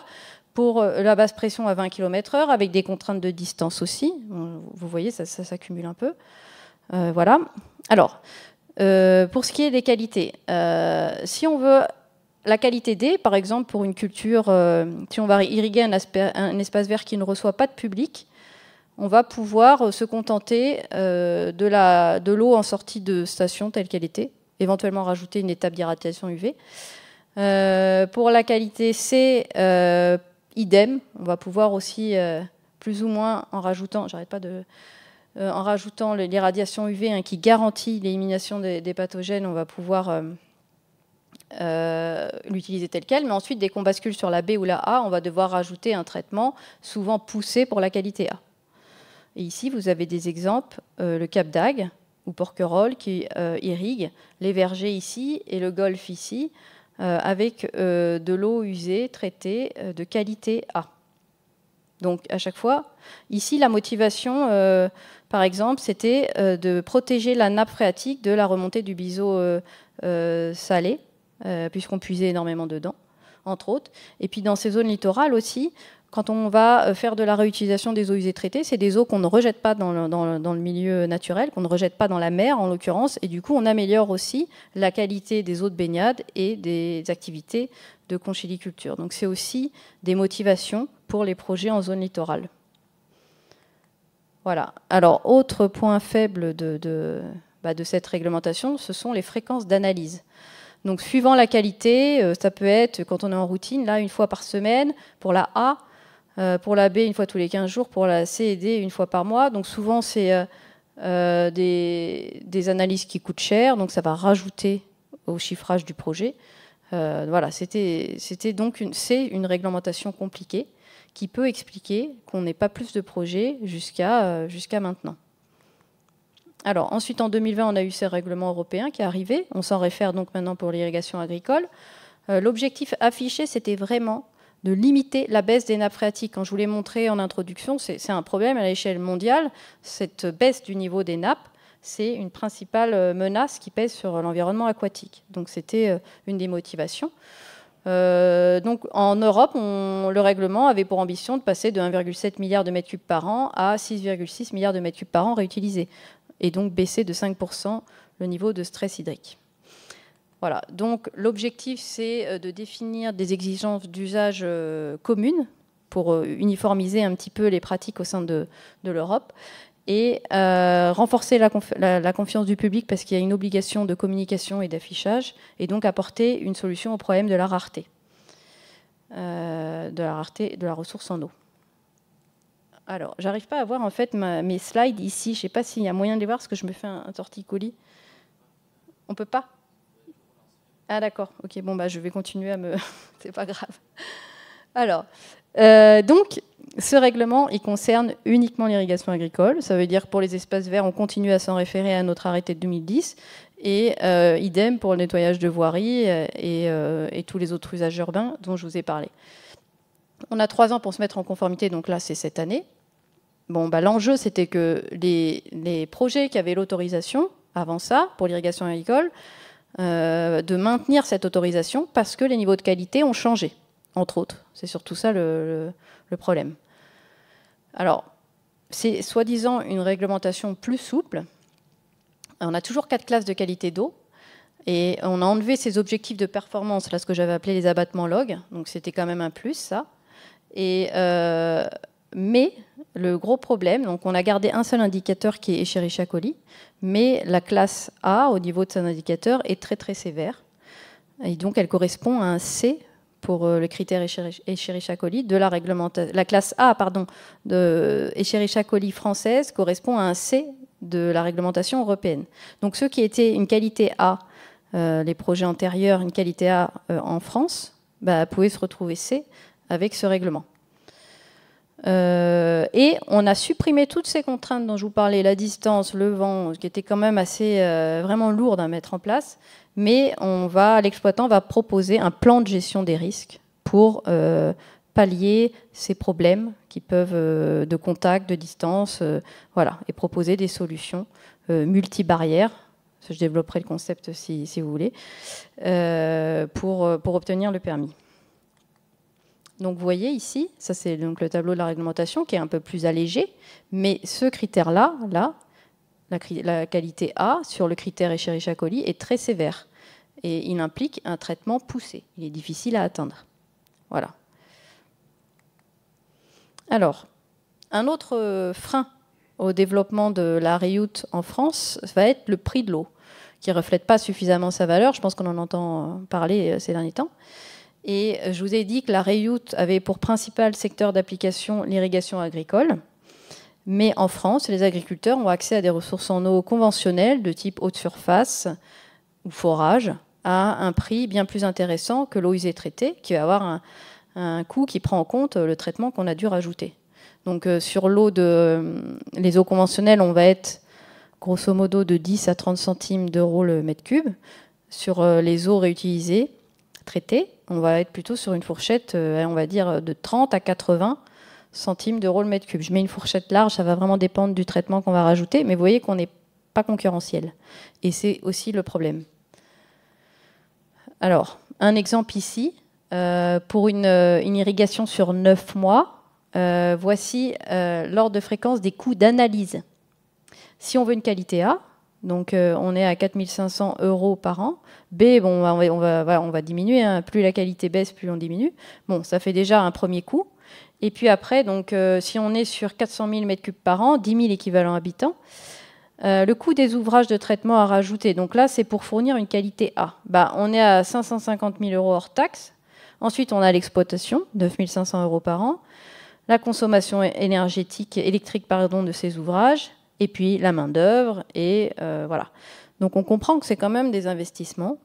Pour euh, la basse pression à 20 km/h, avec des contraintes de distance aussi. Vous voyez, ça, s'accumule un peu. Euh, voilà. Alors, pour ce qui est des qualités, si on veut la qualité D, par exemple, pour une culture, euh, si on va irriguer un, espace vert qui ne reçoit pas de public, on va pouvoir euh, se contenter euh, de l'eau en sortie de station telle qu'elle était, éventuellement rajouter une étape d'irradiation UV. pour la qualité C, idem, on va pouvoir aussi, plus ou moins, en rajoutant, j'arrête pas de, en rajoutant l'irradiation UV hein, qui garantit l'élimination des, pathogènes, on va pouvoir euh, l'utiliser tel quel, mais ensuite, dès qu'on bascule sur la B ou la A, on va devoir rajouter un traitement souvent poussé pour la qualité A. Et ici, vous avez des exemples, euh, le cap d'Ag, ou Porquerolles qui euh, irrigue les vergers ici et le golfe ici, avec de l'eau usée traitée de qualité A. Donc à chaque fois, ici la motivation, par exemple, c'était de protéger la nappe phréatique de la remontée du biseau salé. Euh, puisqu'on puisait énormément dedans, entre autres. Et puis dans ces zones littorales aussi, quand on va euh, faire de la réutilisation des eaux usées traitées, c'est des eaux qu'on ne rejette pas dans le, milieu naturel, qu'on ne rejette pas dans la mer en l'occurrence, et du coup on améliore aussi la qualité des eaux de baignade et des activités de conchiliculture. Donc c'est aussi des motivations pour les projets en zone littorale. Voilà. Alors autre point faible de bah, cette réglementation, ce sont les fréquences d'analyse. Donc suivant la qualité, euh, ça peut être quand on est en routine, là, une fois par semaine, pour la A, euh, pour la B, une fois tous les 15 jours, pour la C et D, une fois par mois. Donc souvent, c'est euh, des, analyses qui coûtent cher, donc ça va rajouter au chiffrage du projet. voilà, c'était donc une, c'est une réglementation compliquée qui peut expliquer qu'on n'ait pas plus de projets jusqu'à maintenant. Alors ensuite, en 2020, on a eu ces règlements européens qui est arrivé. On s'en réfère donc maintenant pour l'irrigation agricole. Euh, l'objectif affiché, c'était vraiment de limiter la baisse des nappes phréatiques. Quand je vous l'ai montré en introduction, c'est un problème à l'échelle mondiale. Cette baisse du niveau des nappes, c'est une principale euh, menace qui pèse sur l'environnement aquatique. Donc c'était euh, une des motivations. donc en Europe, le règlement avait pour ambition de passer de 1,7 milliard de mètres cubes par an à 6,6 milliards de mètres cubes par an réutilisés et donc baisser de 5% le niveau de stress hydrique. Voilà, donc l'objectif c'est euh, de définir des exigences d'usage euh, communes pour euh, uniformiser un petit peu les pratiques au sein de, l'Europe et renforcer la, confiance du public parce qu'il y a une obligation de communication et d'affichage, et donc apporter une solution au problème de la rareté, de la rareté de la ressource en eau. Alors, j'arrive pas à voir en fait mes slides ici. Je sais pas s'il y a moyen de les voir parce que je me fais un, torticoli torticolis. On peut pas Ah d'accord. Ok. Bon bah je vais continuer à me. C'est pas grave. Alors, euh, donc ce règlement, il concerne uniquement l'irrigation agricole. Ça veut dire pour les espaces verts, on continue à s'en référer à notre arrêté de 2010. Et euh, idem pour le nettoyage de voiries euh, et, tous les autres usages urbains dont je vous ai parlé. On a trois ans pour se mettre en conformité, donc là c'est cette année. Bon, bah, l'enjeu, c'était que les, projets qui avaient l'autorisation, avant ça, pour l'irrigation agricole, euh, de maintenir cette autorisation parce que les niveaux de qualité ont changé, entre autres. C'est surtout ça le, problème. Alors, c'est soi-disant une réglementation plus souple. On a toujours quatre classes de qualité d'eau. Et on a enlevé ces objectifs de performance, là, ce que j'avais appelé les abattements log. Donc, c'était quand même un plus, ça. Et, euh, mais le gros problème, donc on a gardé un seul indicateur qui est Escherichia coli, mais la classe A au niveau de cet indicateur est très très sévère. Et donc elle correspond à un C pour euh, le critère Escherichia coli de la réglementation. La classe A, pardon, de Escherichia coli française correspond à un C de la réglementation européenne. Donc ceux qui étaient une qualité A, euh, les projets antérieurs, une qualité A euh, en France, bah, pouvaient se retrouver C avec ce règlement. Euh, et on a supprimé toutes ces contraintes dont je vous parlais, la distance, le vent, ce qui était quand même assez euh, vraiment lourde à mettre en place. Mais on va, l'exploitant va proposer un plan de gestion des risques pour euh, pallier ces problèmes qui peuvent de contact, de distance, voilà, et proposer des solutions multibarrières. Je développerai le concept si, si vous voulez, pour, pour obtenir le permis. Donc vous voyez ici, ça c'est donc le tableau de la réglementation qui est un peu plus allégé, mais ce critère-là, là, la, qualité A sur le critère Echerichia coli est très sévère et il implique un traitement poussé. Il est difficile à atteindre. Voilà. Alors, un autre euh, frein au développement de la REUT en France va être le prix de l'eau, qui ne reflète pas suffisamment sa valeur. Je pense qu'on en entend euh, parler euh, ces derniers temps. Et euh, je vous ai dit que la REIUT avait pour principal secteur d'application l'irrigation agricole. Mais en France, les agriculteurs ont accès à des ressources en eau conventionnelles de type eau de surface ou forage à un prix bien plus intéressant que l'eau usée traitée, qui va avoir un, coût qui prend en compte le traitement qu'on a dû rajouter. Donc euh, sur l'eau de les eaux conventionnelles, on va être grosso modo de 10 à 30 centimes d'euros le mètre cube. Sur euh, les eaux réutilisées, traitées, on va être plutôt sur une fourchette, euh, on va dire, de 30 à 80 centimes de rôle mètre cube. Je mets une fourchette large, ça va vraiment dépendre du traitement qu'on va rajouter, mais vous voyez qu'on n'est pas concurrentiel. Et c'est aussi le problème. Alors, un exemple ici, euh, pour euh, une, irrigation sur 9 mois, voici l'ordre de fréquence des coûts d'analyse. Si on veut une qualité A, donc euh, on est à 4500 euros par an. B, on va, diminuer. Hein. Plus la qualité baisse, plus on diminue. Bon, ça fait déjà un premier coût. Et puis après, donc, euh, si on est sur 400 000 m3 par an, 10 000 équivalents habitants, euh, le coût des ouvrages de traitement à rajouter, donc là, c'est pour fournir une qualité A. Bah, on est à 550 000 euros hors taxe. Ensuite, on a l'exploitation, 9 500 euros par an. La consommation énergétique, électrique pardon, de ces ouvrages, et puis la main-d'œuvre, et euh, voilà. Donc on comprend que c'est quand même des investissements.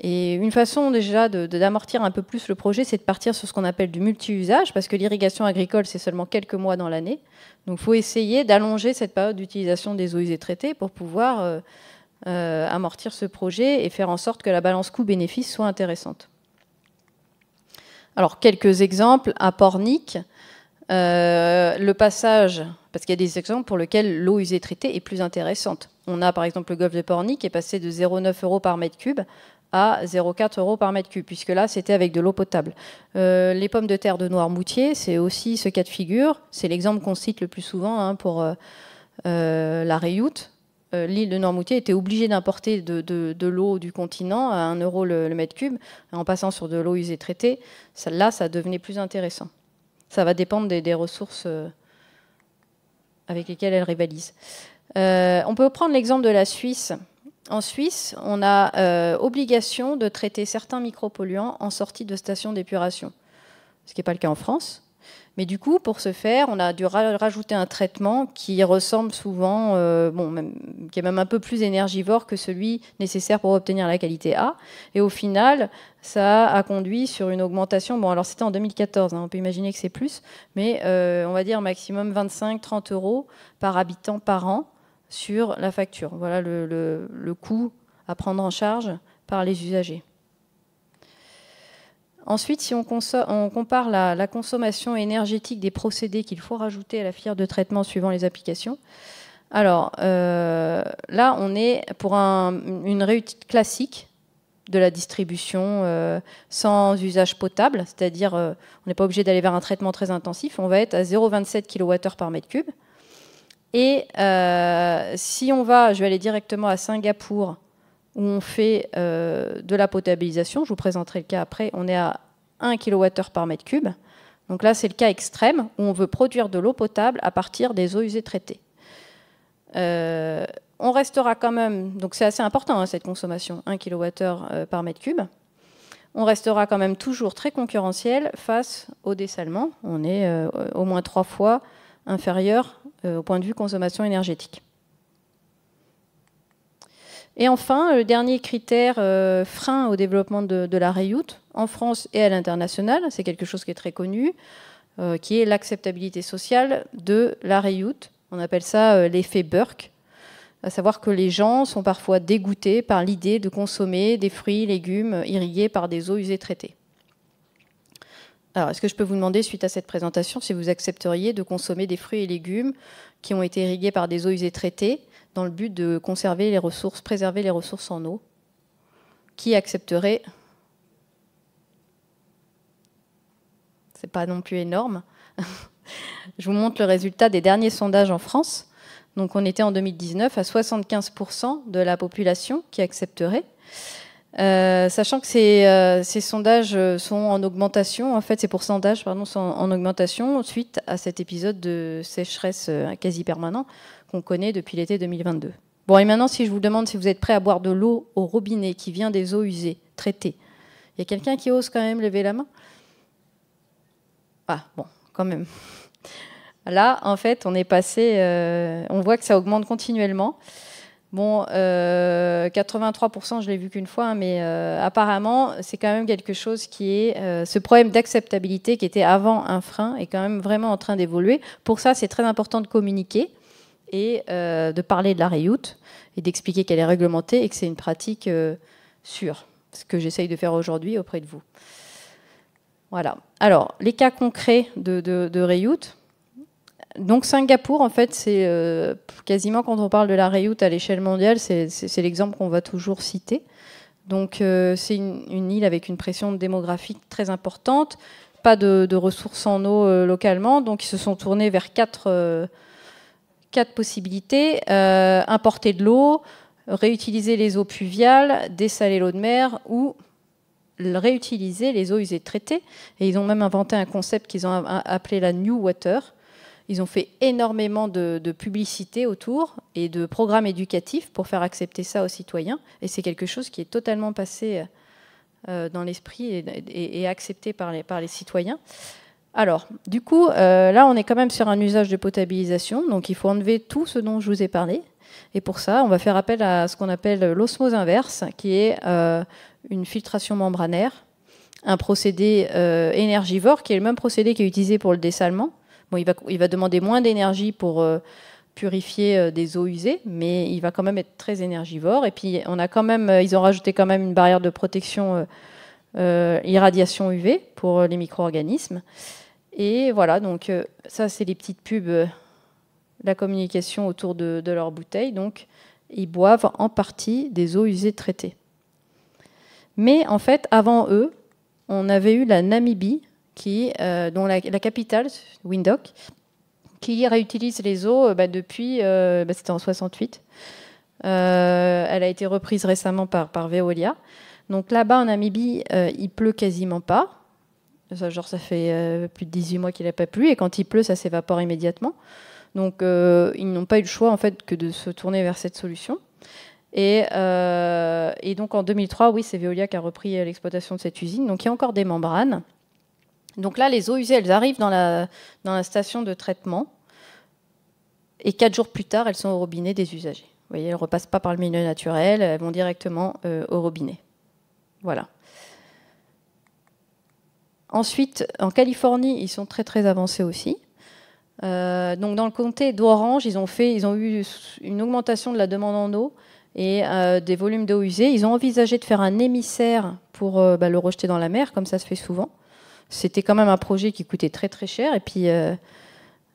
Et une façon déjà d'amortir un peu plus le projet, c'est de partir sur ce qu'on appelle du multi-usage, parce que l'irrigation agricole, c'est seulement quelques mois dans l'année. Donc il faut essayer d'allonger cette période d'utilisation des eaux usées traitées pour pouvoir euh, euh, amortir ce projet et faire en sorte que la balance coût-bénéfice soit intéressante. Alors quelques exemples à Pornic. le passage parce qu'il y a des exemples pour lesquels l'eau usée traitée est plus intéressante. On a par exemple le golfe de Porny qui est passé de 0,9 euros par mètre cube à 0,4 euros par mètre cube, puisque là, c'était avec de l'eau potable. Euh, les pommes de terre de Noirmoutier, c'est aussi ce cas de figure. C'est l'exemple qu'on cite le plus souvent hein, pour euh, euh, la réoute. L'île de Noirmoutier était obligée d'importer de, l'eau du continent à 1 euro le, mètre cube, en passant sur de l'eau usée traitée. là, ça devenait plus intéressant. Ça va dépendre des ressources avec lesquelles elles rivalisent. Euh, on peut prendre l'exemple de la Suisse. En Suisse, on a euh, obligation de traiter certains micropolluants en sortie de stations d'épuration, ce qui n'est pas le cas en France. Mais du coup, pour ce faire, on a dû rajouter un traitement qui ressemble souvent, euh, bon, qui est même un peu plus énergivore que celui nécessaire pour obtenir la qualité A. Et au final, ça a conduit sur une augmentation. Bon, alors c'était en 2014, hein, on peut imaginer que c'est plus, mais euh, on va dire maximum 25-30 euros par habitant par an sur la facture. Voilà le coût à prendre en charge par les usagers. Ensuite, si on, compare la, consommation énergétique des procédés qu'il faut rajouter à la filière de traitement suivant les applications, alors euh, là, on est pour une réussite classique de la distribution euh, sans usage potable, c'est-à-dire euh, on n'est pas obligé d'aller vers un traitement très intensif, on va être à 0,27 kWh par mètre cube. Et si on va, je vais aller directement à Singapour, où on fait euh, de la potabilisation. Je vous présenterai le cas après. On est à 1 kWh par mètre cube. Donc là, c'est le cas extrême où on veut produire de l'eau potable à partir des eaux usées traitées. Euh, on restera quand même, donc c'est assez important hein, cette consommation, 1 kWh euh, par mètre cube. On restera quand même toujours très concurrentiel face au dessalement. On est au moins trois fois inférieur au point de vue consommation énergétique. Et enfin, le dernier critère euh, frein au développement de, la rayout en France et à l'international, c'est quelque chose qui est très connu, euh, qui est l'acceptabilité sociale de la rayout On appelle ça euh, l'effet Burke, à savoir que les gens sont parfois dégoûtés par l'idée de consommer des fruits, légumes irrigués par des eaux usées traitées. Alors, est-ce que je peux vous demander, suite à cette présentation, si vous accepteriez de consommer des fruits et légumes qui ont été irrigués par des eaux usées traitées dans le but de conserver les ressources, préserver les ressources en eau Qui accepterait C'est pas non plus énorme. je vous montre le résultat des derniers sondages en France. Donc on était en 2019 à 75% de la population qui accepterait. Euh, sachant que ces, euh, sondages euh, sont en augmentation, en fait, ces pourcentages pardon, sont en augmentation suite à cet épisode de sécheresse quasi permanent qu'on connaît depuis l'été 2022. Bon, et maintenant, si je vous demande si vous êtes prêt à boire de l'eau au robinet qui vient des eaux usées, traitées, il y a quelqu'un qui ose quand même lever la main Ah, bon, quand même. Là, en fait, on est passé, on voit que ça augmente continuellement. Bon, 83%, euh, je l'ai vu qu'une fois, hein, mais euh, apparemment, c'est quand même quelque chose qui est... Euh, ce problème d'acceptabilité qui était avant un frein est quand même vraiment en train d'évoluer. Pour ça, c'est très important de communiquer et de parler de la réyoute et d'expliquer qu'elle est réglementée et que c'est une pratique sûre, ce que j'essaye de faire aujourd'hui auprès de vous. Voilà. Alors, les cas concrets de, de, donc Singapour, en fait, c'est euh, quasiment quand on parle de la réout à l'échelle mondiale, c'est l'exemple qu'on va toujours citer. Donc euh, c'est une, île avec une pression démographique très importante, pas de, ressources en eau euh, localement, donc ils se sont tournés vers quatre, possibilités. importer de l'eau, réutiliser les eaux pluviales, dessaler l'eau de mer ou réutiliser les eaux usées traitées. Et ils ont même inventé un concept qu'ils ont appelé la New Water ils ont fait énormément de, publicité autour et de programmes éducatifs pour faire accepter ça aux citoyens. Et c'est quelque chose qui est totalement passé euh, euh, dans l'esprit et, accepté par les, citoyens. Alors, du coup, euh, là, on est quand même sur un usage de potabilisation, donc il faut enlever tout ce dont je vous ai parlé. Et pour ça, on va faire appel à ce qu'on appelle l'osmose inverse, qui est une filtration membranaire, un procédé énergivore, qui est le même procédé qui est utilisé pour le dessalement, il va, demander moins d'énergie pour euh, purifier euh, des eaux usées, mais il va quand même être très énergivore. Et puis, on a quand même, euh, ils ont rajouté quand même une barrière de protection irradiation UV pour les micro-organismes. Et voilà, donc ça, c'est les petites pubs, la communication autour de, de leurs bouteilles. Donc, ils boivent en partie des eaux usées traitées. Mais en fait, avant eux, on avait eu la Namibie qui, euh, dont la, capitale, Windhoek, qui réutilise les eaux euh, bah, depuis, euh, bah, c'était en 68. elle a été reprise récemment par, par Veolia. Donc là-bas, en Namibie, il pleut quasiment pas. Ça, genre, ça fait plus de 18 mois qu'il n'a pas plu, et quand il pleut, ça s'évapore immédiatement. Donc, ils n'ont pas eu le choix, en fait, que de se tourner vers cette solution. Et, et donc, en 2003, oui, c'est Veolia qui a repris l'exploitation de cette usine. Donc, il y a encore des membranes. Donc là, les eaux usées, elles arrivent dans la, dans la station de traitement. Et quatre jours plus tard, elles sont au robinet des usagers. Vous voyez, elles ne repassent pas par le milieu naturel, elles vont directement euh, au robinet. Voilà. Ensuite, en Californie, ils sont très très avancés aussi. Euh, donc dans le comté d'Orange, ils ont fait, ils ont eu une augmentation de la demande en eau et euh, des volumes d'eau usée. Ils ont envisagé de faire un émissaire pour bah, le rejeter dans la mer, comme ça se fait souvent. C'était quand même un projet qui coûtait très très cher. Et puis euh,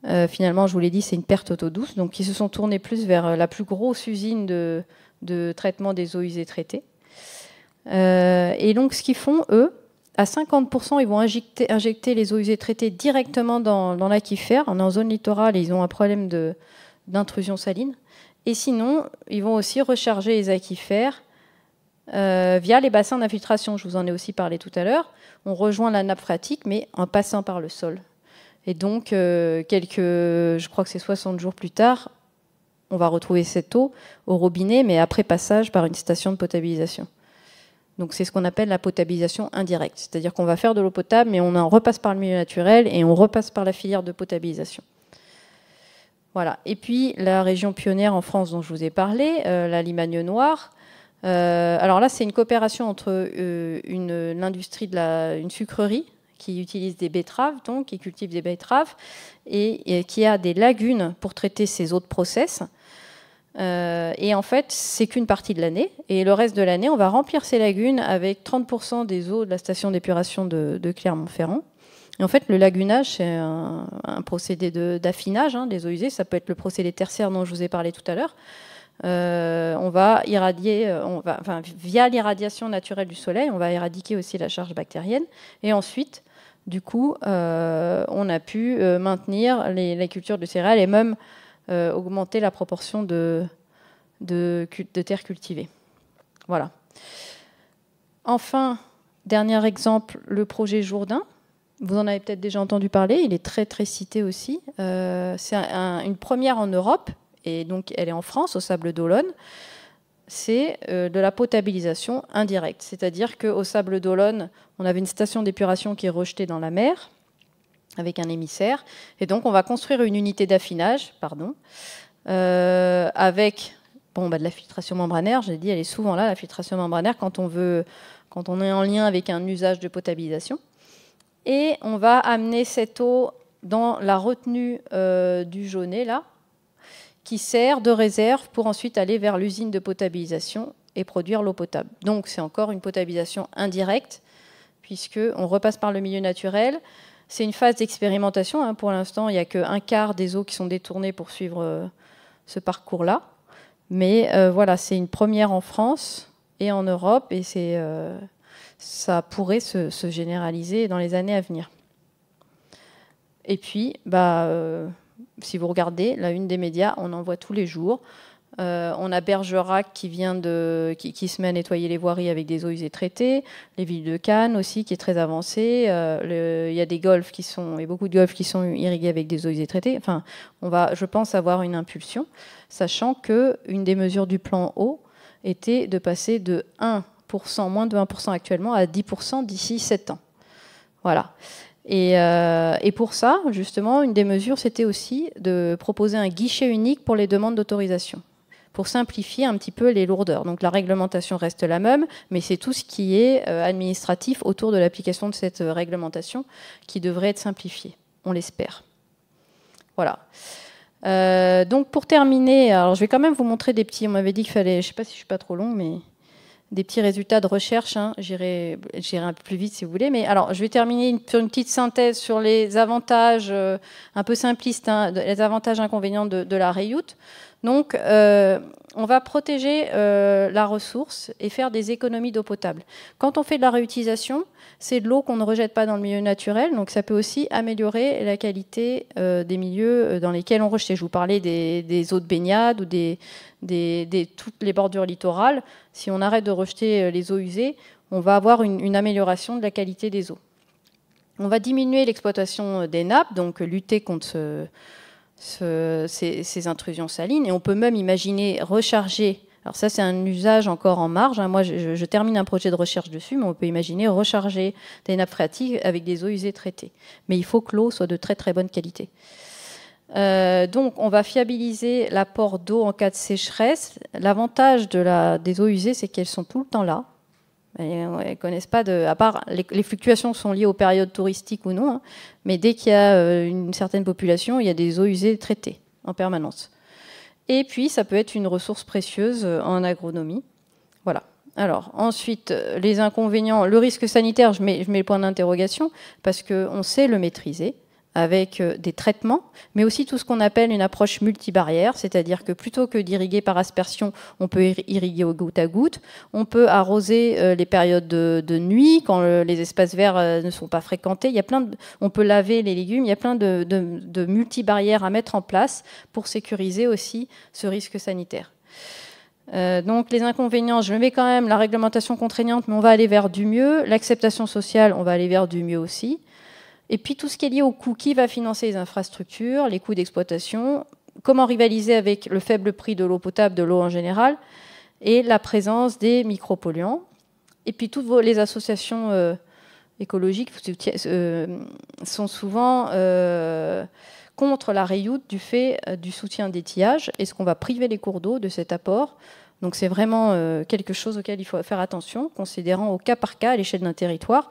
euh, finalement, je vous l'ai dit, c'est une perte auto douce. Donc ils se sont tournés plus vers euh, la plus grosse usine de, traitement des eaux usées traitées. et donc ce qu'ils font, eux, à 50%, ils vont injecter, les eaux usées traitées directement dans, dans l'aquifère. On est en zone littorale ils ont un problème d'intrusion saline. Et sinon, ils vont aussi recharger les aquifères euh, via les bassins d'infiltration. Je vous en ai aussi parlé tout à l'heure. On rejoint la nappe phréatique, mais en passant par le sol. Et donc, euh, quelques, je crois que c'est 60 jours plus tard, on va retrouver cette eau au robinet, mais après passage par une station de potabilisation. Donc c'est ce qu'on appelle la potabilisation indirecte, c'est-à-dire qu'on va faire de l'eau potable, mais on en repasse par le milieu naturel et on repasse par la filière de potabilisation. Voilà. Et puis la région pionnière en France dont je vous ai parlé, euh, la Limagne Noire, euh, alors là, c'est une coopération entre euh, l'industrie de la, une sucrerie qui utilise des betteraves, donc qui cultive des betteraves, et, qui a des lagunes pour traiter ces de process. Euh, et en fait, c'est qu'une partie de l'année. Et le reste de l'année, on va remplir ces lagunes avec 30% des eaux de la station d'épuration de, Clermont-Ferrand. Et en fait, le lagunage, c'est un, procédé d'affinage hein, des eaux usées. Ça peut être le procédé tertiaire dont je vous ai parlé tout à l'heure. Euh, on va irradier, euh, via l'irradiation naturelle du soleil, on va éradiquer aussi la charge bactérienne. Et ensuite, du coup, euh, on a pu maintenir les, cultures de céréales et même augmenter la proportion de, de, de terres cultivées. Voilà. Enfin, dernier exemple, le projet Jourdain. Vous en avez peut-être déjà entendu parler, il est très très cité aussi. c'est une première en Europe et donc elle est en France, au Sable d'Olonne, c'est euh, de la potabilisation indirecte. C'est-à-dire qu'au Sable d'Olonne, on avait une station d'épuration qui est rejetée dans la mer avec un émissaire, et donc on va construire une unité d'affinage, pardon, euh, avec bon, bah, de la filtration membranaire. J'ai dit, elle est souvent là, la filtration membranaire, quand on, veut, quand on est en lien avec un usage de potabilisation. Et on va amener cette eau dans la retenue euh, du jaunet, là, qui sert de réserve pour ensuite aller vers l'usine de potabilisation et produire l'eau potable. Donc c'est encore une potabilisation indirecte, puisqu'on repasse par le milieu naturel. C'est une phase d'expérimentation. Hein. Pour l'instant, il n'y a qu'un quart des eaux qui sont détournées pour suivre euh, ce parcours-là. Mais euh, voilà, c'est une première en France et en Europe, et euh, ça pourrait se, généraliser dans les années à venir. Et puis, bah, si vous regardez la une des médias, on en voit tous les jours. Euh, on a Bergerac qui, vient de, qui, se met à nettoyer les voiries avec des eaux usées traitées, les villes de Cannes aussi qui est très avancée. Euh, il y a des golfs qui sont et beaucoup de golfs qui sont irrigués avec des eaux usées traitées. Enfin, on va, je pense, avoir une impulsion, sachant que une des mesures du plan eau était de passer de 1%, moins de 1% actuellement, à 10% d'ici 7 ans. Voilà. Euh, et, pour ça, justement, une des mesures, c'était aussi de proposer un guichet unique pour les demandes d'autorisation, pour simplifier un petit peu les lourdeurs. Donc la réglementation reste la même, mais c'est tout ce qui est euh, administratif autour de l'application de cette euh, réglementation qui devrait être simplifié, on l'espère. Voilà. donc pour terminer, alors je vais quand même vous montrer des petits. On m'avait dit qu'il fallait, je ne sais pas si je ne suis pas trop long, mais des petits résultats de recherche. Hein. J'irai un peu plus vite si vous voulez. Mais alors, je vais terminer sur une petite synthèse sur les avantages euh, un peu simplistes, hein, les avantages inconvénients de, de la réute. Donc, euh, on va protéger euh, la ressource et faire des économies d'eau potable. Quand on fait de la réutilisation, c'est de l'eau qu'on ne rejette pas dans le milieu naturel, donc ça peut aussi améliorer la qualité euh, des milieux dans lesquels on rejette. Je vous parlais des, eaux de baignade ou des, toutes les bordures littorales. Si on arrête de rejeter les eaux usées, on va avoir une, une amélioration de la qualité des eaux. On va diminuer l'exploitation des nappes, donc lutter contre ce ces, intrusions salines. Et on peut même imaginer recharger. Alors ça, c'est un usage encore en marge. Hein. Moi, je, termine un projet de recherche dessus, mais on peut imaginer recharger des nappes phréatiques avec des eaux usées traitées. Mais il faut que l'eau soit de très très bonne qualité. Euh, donc, on va fiabiliser l'apport d'eau en cas de sécheresse. L'avantage des eaux usées, c'est qu'elles sont tout le temps là. Euh, elles connaissent pas de. À part, les, fluctuations sont liées aux périodes touristiques ou non, hein. mais dès qu'il y a euh, une certaine population, il y a des eaux usées traitées en permanence. Et puis, ça peut être une ressource précieuse euh, en agronomie. Voilà. Alors, ensuite, les inconvénients. Le risque sanitaire, je mets, je mets le point d'interrogation, parce qu'on sait le maîtriser avec euh, des traitements, mais aussi tout ce qu'on appelle une approche multibarrière, c'est-à-dire que plutôt que d'irriguer par aspersion, on peut irriguer au goutte à goutte, on peut arroser euh, les périodes de, nuit, quand les espaces verts euh, ne sont pas fréquentés, il a plein on peut laver les légumes, il y a plein de, multibarrières à mettre en place pour sécuriser aussi ce risque sanitaire. donc les inconvénients, je mets quand même la réglementation contraignante, mais on va aller vers du mieux. L'acceptation sociale, on va aller vers du mieux aussi. Et puis tout ce qui est lié au coût, qui va financer les infrastructures, les coûts d'exploitation, comment rivaliser avec le faible prix de l'eau potable, de l'eau en général, et la présence des micropolluants. Et puis toutes les associations euh, écologiques euh, sont souvent euh, contre la réyoute du fait du soutien d'étillage. Est-ce qu'on va priver les cours d'eau de cet apport donc c'est vraiment quelque chose auquel il faut faire attention, considérant au cas par cas à l'échelle d'un territoire.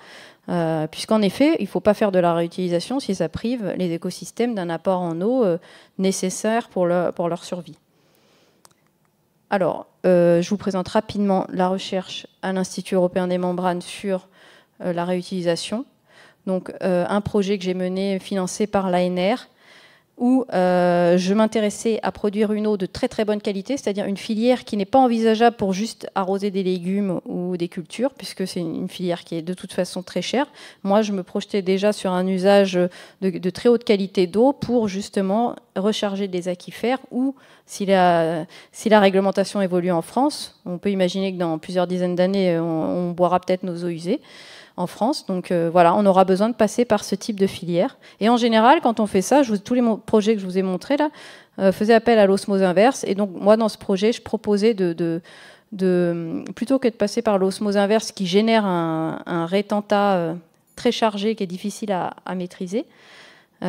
Euh, puisqu'en effet, il ne faut pas faire de la réutilisation si ça prive les écosystèmes d'un apport en eau euh, nécessaire pour, leur survie. Alors, euh, je vous présente rapidement la recherche à l'Institut européen des membranes sur la réutilisation. Donc, un projet que j'ai mené, financé par l'ANR, où euh, je m'intéressais à produire une eau de très très bonne qualité, c'est-à-dire une filière qui n'est pas envisageable pour juste arroser des légumes ou des cultures, puisque c'est une filière qui est de toute façon très chère. Moi, je me projetais déjà sur un usage de, très haute qualité d'eau pour justement recharger des aquifères ou, si la, réglementation évolue en France, on peut imaginer que dans plusieurs dizaines d'années, on boira peut-être nos eaux usées en France. Donc euh, voilà, on aura besoin de passer par ce type de filière. Et en général, quand on fait ça, je tous les projets que je vous ai montrés là euh, faisaient appel à l'osmose inverse. Et donc moi, dans ce projet, je proposais de, de, plutôt que de passer par l'osmose inverse qui génère un, un rétentat euh, très chargé qui est difficile à, maîtriser. bon,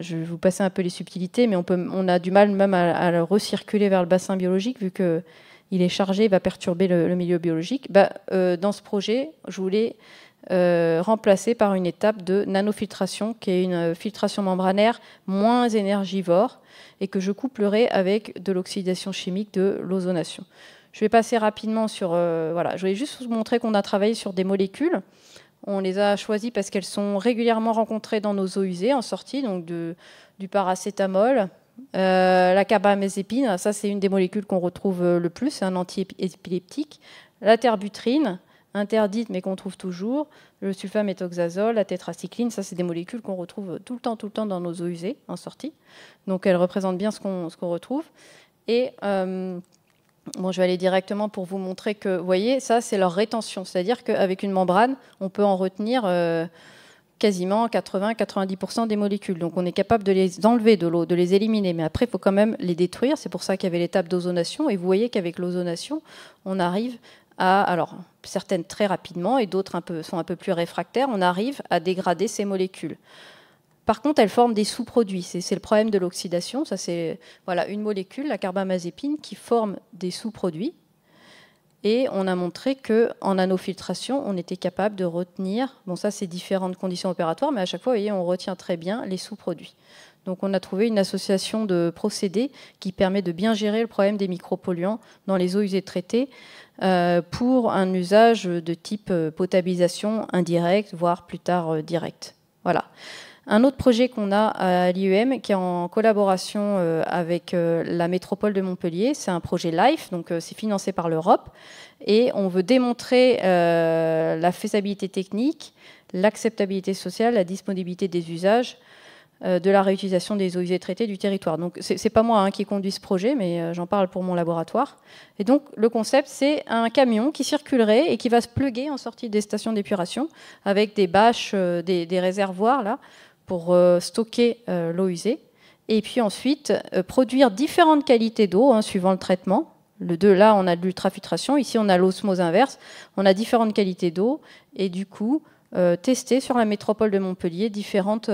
je vais vous passer un peu les subtilités, mais on, on a du mal même à, à le recirculer vers le bassin biologique vu que il est chargé, il va perturber le, milieu biologique. Bah, euh, dans ce projet, je voulais euh, remplacer par une étape de nanofiltration, qui est une euh, filtration membranaire moins énergivore et que je couplerai avec de l'oxydation chimique de l'ozonation. Je vais passer rapidement sur... voilà, je voulais juste vous montrer qu'on a travaillé sur des molécules. On les a choisies parce qu'elles sont régulièrement rencontrées dans nos eaux usées en sortie, donc du paracétamol, euh, la carbamazépine, ça c'est une des molécules qu'on retrouve euh, le plus, c'est un antiépileptique. La terbutrine, interdite mais qu'on trouve toujours, le sulfaméthoxazole, la tétracycline, ça c'est des molécules qu'on retrouve euh, tout le temps, tout le temps dans nos eaux usées en sortie. Donc elles représentent bien ce qu'on retrouve. Et je vais aller directement pour vous montrer que, vous voyez, ça c'est leur rétention, c'est-à-dire qu'avec une membrane, on peut en retenir quasiment 80-90% des molécules. Donc on est capable de les enlever de l'eau, de les éliminer. Mais après, il faut quand même les détruire. C'est pour ça qu'il y avait l'étape d'ozonation. Et vous voyez qu'avec l'ozonation, on arrive à... Alors, certaines très rapidement et d'autres sont un peu plus réfractaires. On arrive à dégrader ces molécules. Par contre, elles forment des sous-produits. C'est le problème de l'oxydation. Ça, c'est voilà, une molécule, la carbamazépine, qui forme des sous-produits et on a montré que en nanofiltration, on était capable de retenir, bon ça c'est différentes conditions opératoires, mais à chaque fois, vous voyez, on retient très bien les sous-produits. Donc on a trouvé une association de procédés qui permet de bien gérer le problème des micropolluants dans les eaux usées traitées euh, pour un usage de type euh, potabilisation indirecte, voire plus tard euh, direct. Voilà. Un autre projet qu'on a à l'IUM, e qui est en collaboration euh, avec euh, la métropole de Montpellier, c'est un projet LIFE, donc euh, c'est financé par l'Europe, et on veut démontrer la faisabilité technique, l'acceptabilité sociale, la disponibilité des usages de la réutilisation des eaux usées traitées du territoire. Donc c'est pas moi hein, qui conduis ce projet, mais j'en parle pour mon laboratoire. Et donc le concept, c'est un camion qui circulerait et qui va se pluguer en sortie des stations d'épuration avec des bâches, des, des réservoirs là, pour euh, stocker euh, l'eau usée. Et puis ensuite, euh, produire différentes qualités d'eau hein, suivant le traitement. Le 2, là, on a de l'ultrafiltration. Ici, on a l'osmose inverse. On a différentes qualités d'eau. Et du coup, tester sur la métropole de Montpellier différentes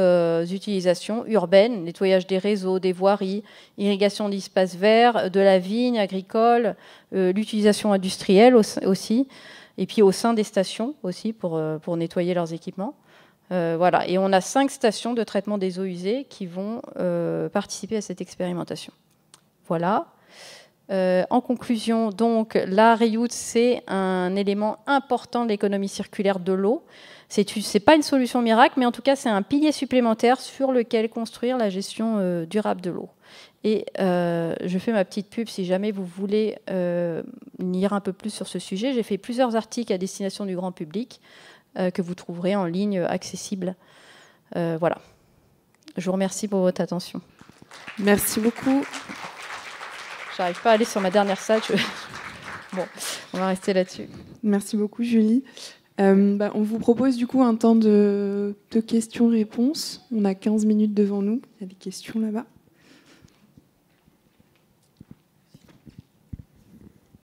utilisations urbaines, nettoyage des réseaux, des voiries, irrigation d'espaces verts, de la vigne agricole, l'utilisation industrielle aussi, et puis au sein des stations aussi pour, pour nettoyer leurs équipements. Euh, voilà. Et on a cinq stations de traitement des eaux usées qui vont euh, participer à cette expérimentation. Voilà. Euh, en conclusion, donc, la REUT, c'est un élément important de l'économie circulaire de l'eau. Ce n'est pas une solution miracle, mais en tout cas, c'est un pilier supplémentaire sur lequel construire la gestion durable de l'eau. Et je fais ma petite pub si jamais vous voulez lire un peu plus sur ce sujet. J'ai fait plusieurs articles à destination du grand public. Euh, que vous trouverez en ligne accessible. Euh, voilà. Je vous remercie pour votre attention. Merci beaucoup. J'arrive pas à aller sur ma dernière salle. Bon, on va rester là-dessus. Merci beaucoup, Julie. Euh, bah, on vous propose du coup un temps de, de questions-réponses. On a 15 minutes devant nous. Il y a des questions là-bas.